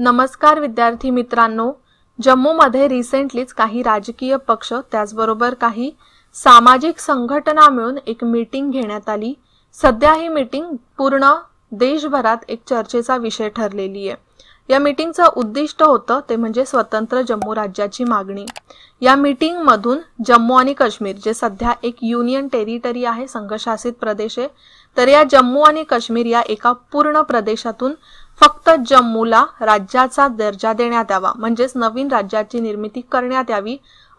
नमस्कार विद्यार्थी मित्रांनो जम्मूमध्ये रिसेंटलीच काही राजकीय पक्ष त्याचबरोबर काही सामाजिक संघटना मिळून एक मीटिंग घेण्यात आली सध्या ही मीटिंग पूर्ण देशभरात एक चर्चेचा विषय ठरलेली आहे या मीटिंगचं उद्दिष्ट होतं ते म्हणजे स्वतंत्र जम्मू राज्याची मागणी या मीटिंगमधून जम्मू आणि काश्मीर जे सध्या एक युनियन टेरिटरी आहे संघशासित प्रदेश आहे तर या जम्मू आणि काश्मीर या एका पूर्ण प्रदेशातून फक्त जम्मूला राज्याचा दर्जा देण्यात यावा म्हणजेच नवीन राज्याची निर्मिती करण्यात यावी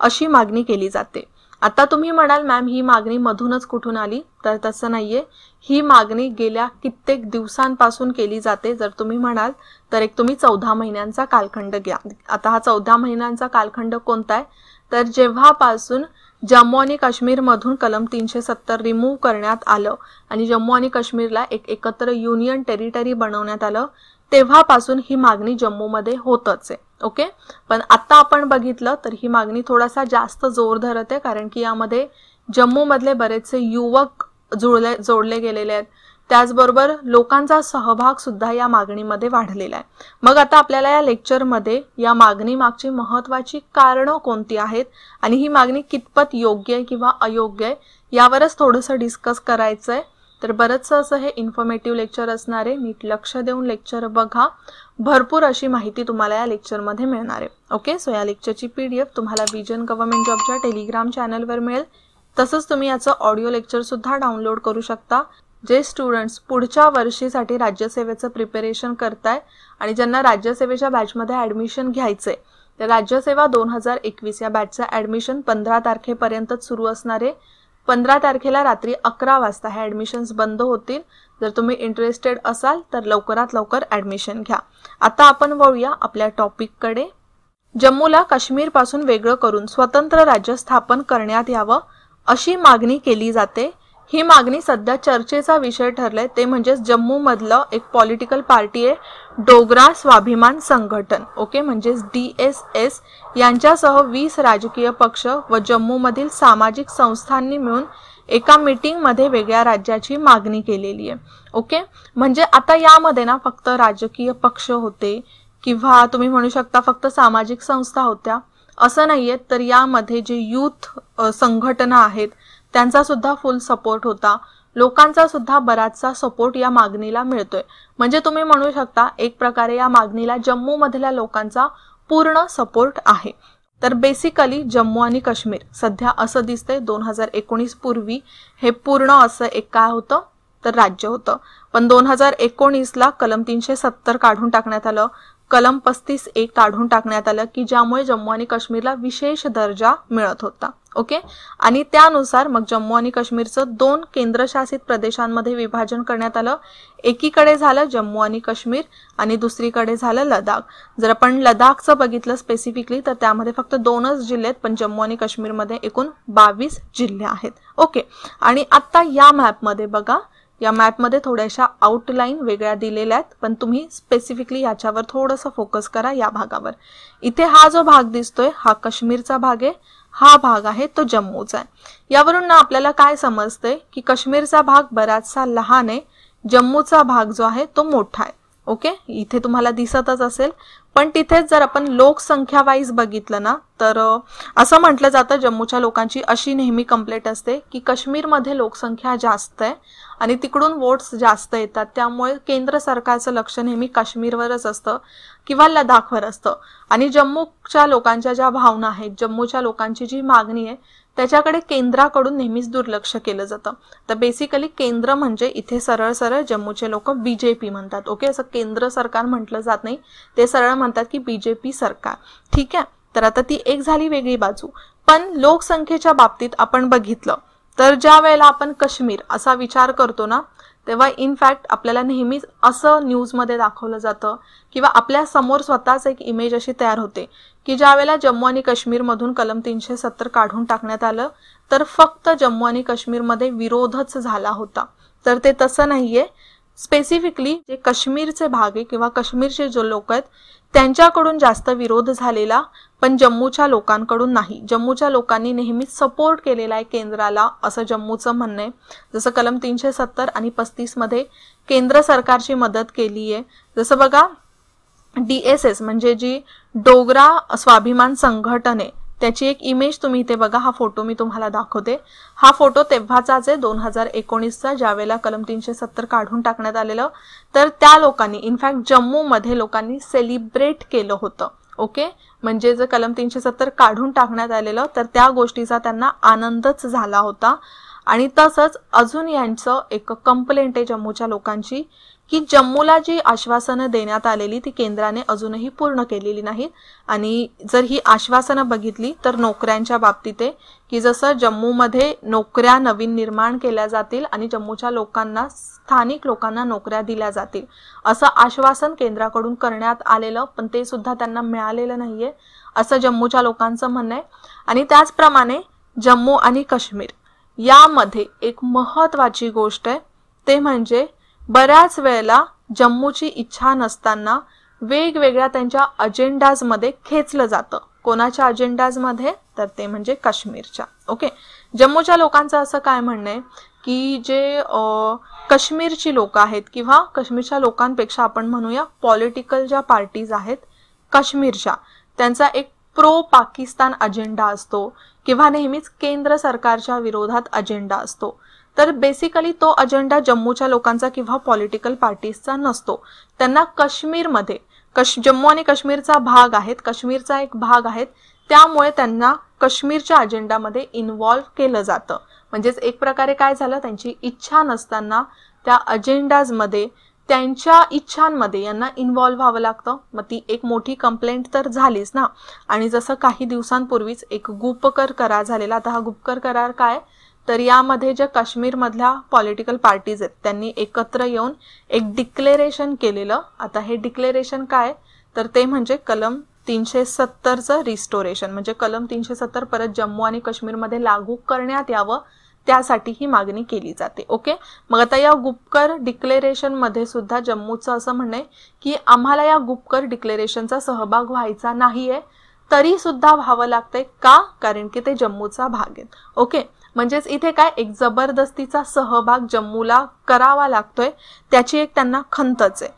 अशी मागणी केली जाते आता तुम्ही म्हणाल मॅम ही मागणी मधूनच कुठून आली तर तसं नाहीये ही मागणी गेल्या कित्येक दिवसांपासून केली जाते जर तुम्ही म्हणाल तर एक तुम्ही चौदा महिन्यांचा कालखंड घ्या आता हा चौदा महिन्यांचा कालखंड कोणता आहे तर जेव्हापासून जम्मू आणि काश्मीरमधून कलम तीनशे सत्तर रिमूव्ह करण्यात आलं आणि जम्मू आणि काश्मीरला एक एकत्र युनियन टेरिटरी बनवण्यात आलं तेव्हापासून ही मागणी जम्मूमध्ये होतच आहे ओके पण आता आपण बघितलं तर ही मागणी थोडासा जास्त जोर धरत आहे कारण की यामध्ये जम्मूमधले बरेचसे युवक जुळले जोडले गेलेले आहेत त्याचबरोबर लोकांचा सहभाग सुद्धा या मागणीमध्ये वाढलेला आहे मग आता आपल्याला या लेक्चरमध्ये या मागणी मागची महत्वाची कारणं कोणती आहेत आणि ही मागणी कितपत योग्य आहे किंवा अयोग्य आहे यावरच थोडंसं डिस्कस करायचं आहे तर बरंचसं असं हे इन्फॉर्मेटिव्ह लेक्चर असणारे नीट लक्ष देऊन लेक्चर बघा भरपूर अशी माहिती तुम्हाला या लेक्चरमध्ये मिळणार आहे ओके सो या लेक्चरची पी डी एफ तुम्हाला विजन गव्हर्नमेंट जॉबच्या टेलिग्राम चॅनलवर मिळेल तसंच तुम्ही याचं ऑडिओ लेक्चरसुद्धा डाउनलोड करू शकता जे स्टुडंट्स पुढच्या वर्षीसाठी राज्यसेवेचं प्रिपेरेशन करताय आणि ज्यांना राज्यसेवेच्या बॅचमध्ये ॲडमिशन घ्यायचं आहे तर राज्यसेवा दोन हजार एकवीस या बॅचचं ॲडमिशन पंधरा तारखेपर्यंतच सुरू असणार आहे पंधरा तारखेला रात्री अकरा वाजता हे ॲडमिशन्स बंद होतील जर तुम्ही इंटरेस्टेड असाल तर लवकरात लवकर ॲडमिशन घ्या आता आपण वळूया आपल्या टॉपिककडे जम्मूला काश्मीरपासून वेगळं करून स्वतंत्र राज्य स्थापन करण्यात यावं अशी मागणी केली जाते ही मागणी सध्या चर्चेचा विषय ठरलाय ते म्हणजेच मधलं एक पॉलिटिकल पार्टी आहे डोगरा स्वाभिमान संघटन ओके म्हणजेच डी एस एस यांच्यासह वीस राजकीय पक्ष व जम्मू मधील सामाजिक संस्थांनी मिळून एका मीटिंगमध्ये वेगळ्या राज्याची मागणी केलेली आहे ओके म्हणजे आता यामध्ये ना फक्त राजकीय पक्ष होते किंवा तुम्ही म्हणू शकता फक्त सामाजिक संस्था होत्या असं नाहीये तर यामध्ये जे यूथ संघटना आहेत त्यांचा सुद्धा फुल सपोर्ट होता लोकांचा सुद्धा बराचसा सपोर्ट या मागणीला मिळतोय म्हणजे तुम्ही म्हणू शकता एक प्रकारे या मागणीला जम्मू मधल्या लोकांचा पूर्ण सपोर्ट आहे तर बेसिकली जम्मू आणि काश्मीर सध्या असं दिसतंय दोन हजार एकोणीस पूर्वी हे पूर्ण असं एक काय होतं तर राज्य होतं पण दोन हजार एकोणीसला कलम तीनशे सत्तर काढून टाकण्यात आलं कलम पस्तीस एक काढून टाकण्यात आलं की ज्यामुळे जम्मू आणि काश्मीरला विशेष दर्जा मिळत होता ओके आणि त्यानुसार मग जम्मू आणि काश्मीरचं दोन केंद्रशासित प्रदेशांमध्ये विभाजन करण्यात आलं एकीकडे झालं जम्मू आणि काश्मीर आणि दुसरीकडे झालं लडाख जर आपण लडाखचं बघितलं स्पेसिफिकली तर त्यामध्ये फक्त दोनच जिल्हे आहेत पण जम्मू आणि काश्मीरमध्ये एकूण बावीस जिल्हे आहेत ओके आणि आता या मॅपमध्ये बघा या मॅपमध्ये थोड्याशा आउटलाईन वेगळ्या दिलेल्या आहेत पण तुम्ही स्पेसिफिकली याच्यावर थोडंसं फोकस करा या भागावर इथे हा जो भाग दिसतोय हा काश्मीरचा भाग आहे हा भाग आहे तो जम्मूचा आहे यावरून ना आपल्याला काय समजतंय की काश्मीरचा भाग बराचसा लहान आहे जम्मूचा भाग जो आहे तो मोठा आहे ओके इथे तुम्हाला दिसतच असेल पण तिथेच जर आपण लोकसंख्या वाईज बघितलं ना तर असं म्हटलं जातं जम्मूच्या लोकांची अशी नेहमी कंप्लेट असते की काश्मीरमध्ये लोकसंख्या जास्त आहे आणि तिकडून वोट्स जास्त येतात त्यामुळे केंद्र सरकारचं लक्ष नेहमी काश्मीरवरच असतं किंवा लडाखवर असतं आणि जम्मूच्या लोकांच्या ज्या भावना आहेत जम्मूच्या लोकांची जी मागणी आहे त्याच्याकडे केंद्राकडून नेहमीच दुर्लक्ष केलं जातं तर बेसिकली केंद्र म्हणजे इथे सरळ सरळ जम्मूचे लोक बी जे पी म्हणतात ओके असं केंद्र सरकार म्हटलं जात नाही ते सरळ म्हणतात की बी जे पी सरकार ठीक आहे तर आता ती एक झाली वेगळी बाजू पण लोकसंख्येच्या बाबतीत आपण बघितलं तर ज्या वेळेला आपण काश्मीर असा विचार करतो ना तेव्हा इनफॅक्ट आपल्याला नेहमीच असं न्यूजमध्ये दाखवलं जातं किंवा आपल्या समोर स्वतःच एक इमेज अशी तयार होते की ज्यावेळेला जम्मू आणि मधून कलम तीनशे सत्तर काढून टाकण्यात आलं तर फक्त जम्मू आणि काश्मीरमध्ये विरोधच झाला होता तर ते तसं नाहीये स्पेसिफिकली जे काश्मीरचे भाग आहे किंवा काश्मीरचे जे लोक आहेत त्यांच्याकडून जास्त विरोध झालेला पण जम्मूच्या लोकांकडून नाही जम्मूच्या लोकांनी नेहमीच सपोर्ट केलेला आहे केंद्राला असं जम्मूचं म्हणणं आहे जसं कलम तीनशे सत्तर आणि पस्तीसमध्ये केंद्र सरकारची मदत केली आहे जसं बघा डी एस एस म्हणजे जी डोगरा स्वाभिमान संघटने त्याची एक इमेज तुम्ही इथे बघा हा फोटो मी तुम्हाला दाखवते हा फोटो तेव्हाचाच आहे दोन हजार एकोणीसचा ज्यावेळेला कलम तीनशे सत्तर काढून टाकण्यात आलेलं तर त्या लोकांनी इनफॅक्ट जम्मूमध्ये लोकांनी सेलिब्रेट केलं होतं ओके म्हणजे जर कलम तीनशे सत्तर काढून टाकण्यात आलेलं तर त्या गोष्टीचा त्यांना आनंदच झाला होता आणि तसंच अजून यांचं एक कंप्लेंट आहे जम्मूच्या लोकांची की जम्मूला जी आश्वासनं देण्यात आलेली ती केंद्राने अजूनही पूर्ण केलेली नाहीत आणि जर ही आश्वासनं बघितली तर नोकऱ्यांच्या बाबतीत आहे की जसं जम्मूमध्ये नोकऱ्या नवीन निर्माण केल्या जातील आणि जम्मूच्या लोकांना स्थानिक लोकांना नोकऱ्या दिल्या जातील असं आश्वासन केंद्राकडून करण्यात आलेलं पण ते सुद्धा त्यांना मिळालेलं नाहीये असं जम्मूच्या लोकांचं म्हणणं आहे आणि त्याचप्रमाणे जम्मू आणि काश्मीर यामध्ये एक महत्वाची गोष्ट आहे ते म्हणजे बऱ्याच वेळेला जम्मूची इच्छा नसताना वेगवेगळ्या त्यांच्या अजेंडाजमध्ये खेचलं जातं कोणाच्या अजेंडाजमध्ये तर ते म्हणजे काश्मीरच्या ओके जम्मूच्या लोकांचं असं काय म्हणणं आहे की जे काश्मीरची लोक आहेत किंवा काश्मीरच्या लोकांपेक्षा आपण म्हणूया पॉलिटिकल ज्या पार्टीज आहेत काश्मीरच्या त्यांचा एक प्रो पाकिस्तान अजेंडा असतो किंवा नेहमीच केंद्र सरकारच्या विरोधात अजेंडा असतो तर बेसिकली तो अजेंडा जम्मूच्या लोकांचा किंवा पॉलिटिकल पार्टीजचा नसतो त्यांना काश्मीरमध्ये कश जम्मू आणि काश्मीरचा भाग आहेत काश्मीरचा एक भाग आहेत त्यामुळे त्यांना काश्मीरच्या अजेंडामध्ये इन्वॉल्व्ह केलं जातं म्हणजेच एक प्रकारे काय झालं त्यांची इच्छा नसताना त्या अजेंडाजमध्ये त्यांच्या इच्छांमध्ये यांना इन्व्हॉल्व्ह व्हावं लागतं मग ती एक मोठी कंप्लेंट तर झालीच ना आणि जसं काही दिवसांपूर्वीच एक गुपकर करार झालेला आता हा गुपकर करार काय तर यामध्ये ज्या काश्मीरमधल्या पॉलिटिकल पार्टीज आहेत त्यांनी एकत्र येऊन एक डिक्लेरेशन केलेलं आता हे डिक्लेरेशन काय तर ते म्हणजे कलम तीनशे सत्तरचं रिस्टोरेशन म्हणजे कलम तीनशे सत्तर परत जम्मू आणि काश्मीरमध्ये लागू करण्यात यावं त्यासाठी ही मागणी केली जाते ओके मग आता या गुपकर डिक्लेरेशन मध्ये सुद्धा जम्मूचं असं म्हणणे की आम्हाला या गुपकर डिक्लेरेशनचा सहभाग व्हायचा नाहीये तरी सुद्धा व्हावं लागतंय का कारण की ते जम्मूचा भाग आहे ओके म्हणजेच इथे काय एक जबरदस्तीचा सहभाग जम्मूला करावा लागतोय त्याची एक त्यांना खंतच आहे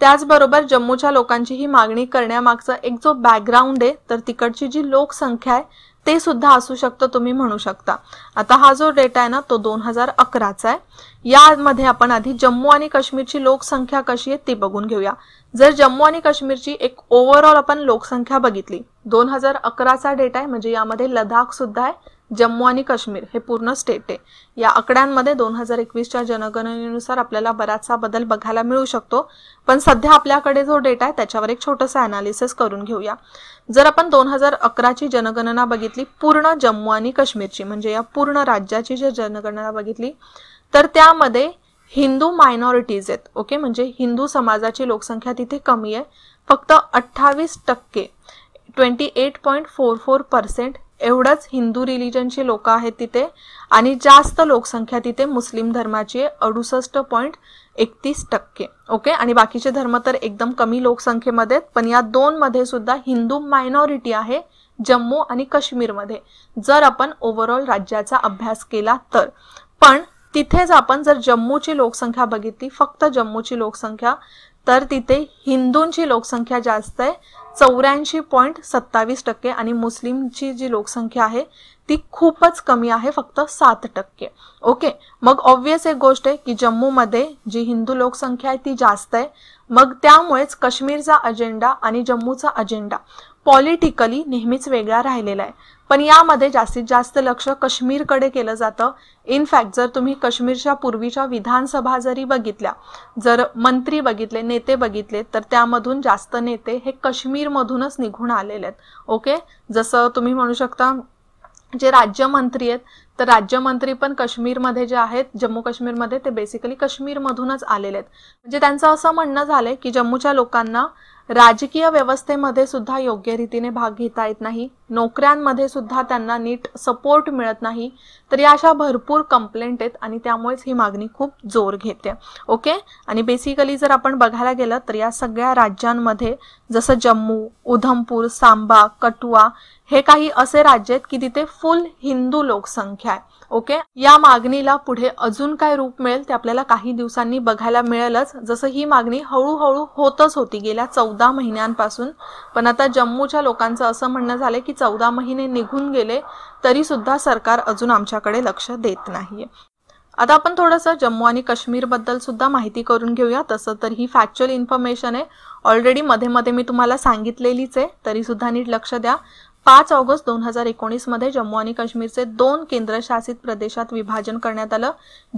त्याचबरोबर जम्मूच्या लोकांची ही मागणी करण्यामागचा एक जो बॅकग्राऊंड आहे तर तिकडची जी लोकसंख्या आहे ते सुद्धा असू शकतं तुम्ही म्हणू शकता आता हा जो डेटा आहे ना तो दोन हजार अकराचा आहे यामध्ये आपण आधी जम्मू आणि काश्मीरची लोकसंख्या कशी आहे ती बघून घेऊया जर जम्मू आणि काश्मीरची एक ओव्हरऑल आपण लोकसंख्या बघितली दोन हजार अकराचा डेटा आहे म्हणजे यामध्ये लडाख सुद्धा आहे जम्मू आणि काश्मीर हे पूर्ण स्टेट आहे या आकड्यांमध्ये दोन हजार एकवीसच्या जनगणनेनुसार आपल्याला बराचसा बदल बघायला मिळू शकतो पण सध्या आपल्याकडे जो डेटा आहे त्याच्यावर एक छोटंसं अनालिसिस करून घेऊया जर आपण दोन हजार अकराची जनगणना बघितली पूर्ण जम्मू आणि काश्मीरची म्हणजे या पूर्ण राज्याची जर जनगणना बघितली तर त्यामध्ये हिंदू मायनॉरिटीज आहेत ओके म्हणजे हिंदू समाजाची लोकसंख्या तिथे कमी आहे फक्त अठ्ठावीस टक्के twenty eight point four four percent एवढंच हिंदू रिलिजनची लोक आहेत तिथे आणि जास्त लोकसंख्या तिथे मुस्लिम धर्माची आहे अडुसष्ट पॉईंट एकतीस टक्के ओके आणि बाकीचे धर्म तर एकदम कमी लोकसंख्येमध्ये पण या दोन मध्ये सुद्धा हिंदू मायनॉरिटी आहे जम्मू आणि काश्मीरमध्ये जर आपण ओव्हरऑल राज्याचा अभ्यास केला तर पण तिथेच आपण जर जम्मूची लोकसंख्या बघितली फक्त जम्मूची लोकसंख्या तर तिथे हिंदूंची लोकसंख्या जास्त आहे चौऱ्याऐंशी पॉईंट सत्तावीस टक्के आणि मुस्लिमची जी लोकसंख्या आहे ती खूपच कमी आहे फक्त सात टक्के ओके मग ऑब्वियस एक गोष्ट आहे की जम्मूमध्ये जी हिंदू लोकसंख्या आहे ती जास्त आहे मग त्यामुळेच काश्मीरचा अजेंडा आणि जम्मूचा अजेंडा पॉलिटिकली नेहमीच वेगळा राहिलेला आहे पण यामध्ये जास्तीत जास्त लक्ष काश्मीरकडे केलं जातं इनफॅक्ट जर तुम्ही काश्मीरच्या पूर्वीच्या विधानसभा जरी बघितल्या जर मंत्री बघितले नेते बघितले तर त्यामधून जास्त नेते हे काश्मीरमधूनच निघून आलेले आहेत ओके जसं तुम्ही म्हणू शकता जे राज्यमंत्री आहेत तर राज्यमंत्री पण काश्मीरमध्ये जे आहेत जम्मू काश्मीरमध्ये ते बेसिकली काश्मीरमधूनच आलेले आहेत म्हणजे त्यांचं असं म्हणणं झालंय की जम्मूच्या लोकांना राजकीय व्यवस्थेमध्ये सुद्धा योग्य रीतीने भाग घेता येत नाही नोकऱ्यांमध्ये सुद्धा त्यांना नीट सपोर्ट मिळत नाही तर या अशा भरपूर कंप्लेंट आहेत आणि त्यामुळेच ही मागणी खूप जोर घेते ओके आणि बेसिकली जर आपण बघायला गेलं तर या सगळ्या राज्यांमध्ये जसं जम्मू उधमपूर सांबा कटुआ हे काही असे राज्य आहेत की तिथे फुल हिंदू लोकसंख्या आहे ओके या मागणीला पुढे अजून काय रूप मिळेल ते आपल्याला काही दिवसांनी बघायला मिळेलच जसं ही मागणी हळूहळू होतच होती गेल्या चौदा महिन्यांपासून पण आता जम्मूच्या लोकांचं असं म्हणणं झालं की चौदा महिने निघून गेले तरी सुद्धा सरकार अजून आमच्याकडे लक्ष देत नाहीये आता आपण थोडंसं जम्मू आणि काश्मीर बद्दल सुद्धा माहिती करून घेऊया तसं तर ही फॅक्च्युअल इन्फॉर्मेशन आहे ऑलरेडी मध्ये मध्ये मी तुम्हाला सांगितलेलीच आहे तरी सुद्धा नीट लक्ष द्या पाच ऑगस्ट दोन हजार एकोणीस मध्ये जम्मू आणि काश्मीरचे दोन केंद्रशासित प्रदेशात विभाजन करण्यात आलं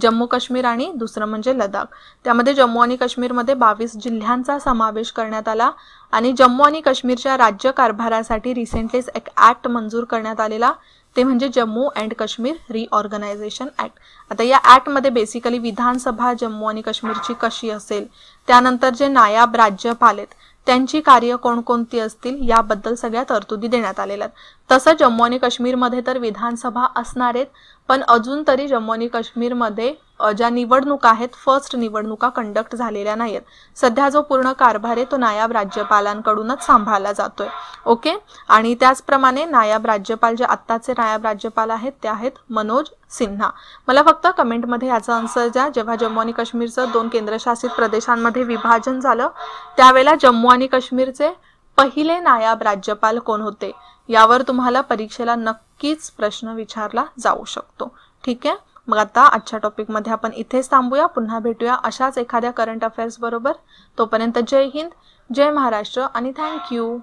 जम्मू काश्मीर आणि दुसरं म्हणजे लडाख त्यामध्ये जम्मू आणि काश्मीरमध्ये बावीस जिल्ह्यांचा समावेश करण्यात आला आणि जम्मू आणि काश्मीरच्या राज्य कारभारासाठी रिसेंटलीच एक ऍक्ट मंजूर करण्यात आलेला ते म्हणजे Jammu and Kashmir reorganisation act आता या ऍक्टमध्ये बेसिकली विधानसभा जम्मू आणि काश्मीरची कशी असेल त्यानंतर जे नायाब राज्यपाल आहेत त्यांची कार्य कोणकोणती असतील याबद्दल सगळ्या तरतुदी देण्यात आलेल्या तसं जम्मू आणि काश्मीरमध्ये तर विधानसभा असणार आहेत पण अजून तरी जम्मू आणि काश्मीरमध्ये ज्या निवडणुका आहेत फर्स्ट निवडणुका कंडक्ट झालेल्या नाहीत सध्या जो पूर्ण कारभार आहे तो नायब राज्यपालांकडूनच सांभाळला जातोय ओके आणि त्याचप्रमाणे नायब राज्यपाल जे आत्ताचे नायब राज्यपाल आहेत ते आहेत मनोज सिन्हा मला फक्त कमेंटमध्ये याचा आन्सर द्या जेव्हा जम्मू आणि काश्मीरचं दोन केंद्रशासित प्रदेशांमध्ये विभाजन झालं त्यावेळेला जम्मू आणि काश्मीरचे पहिले नायब राज्यपाल कोण होते यावर तुम्हाला परीक्षेला नक्कीच प्रश्न विचारला जाऊ शकतो ठीक आहे मग आता आजच्या टॉपिकमध्ये आपण इथेच थांबूया पुन्हा भेटूया अशाच एखाद्या करंट अफेअर्स बरोबर तोपर्यंत जय हिंद जय महाराष्ट्र आणि थँक्यू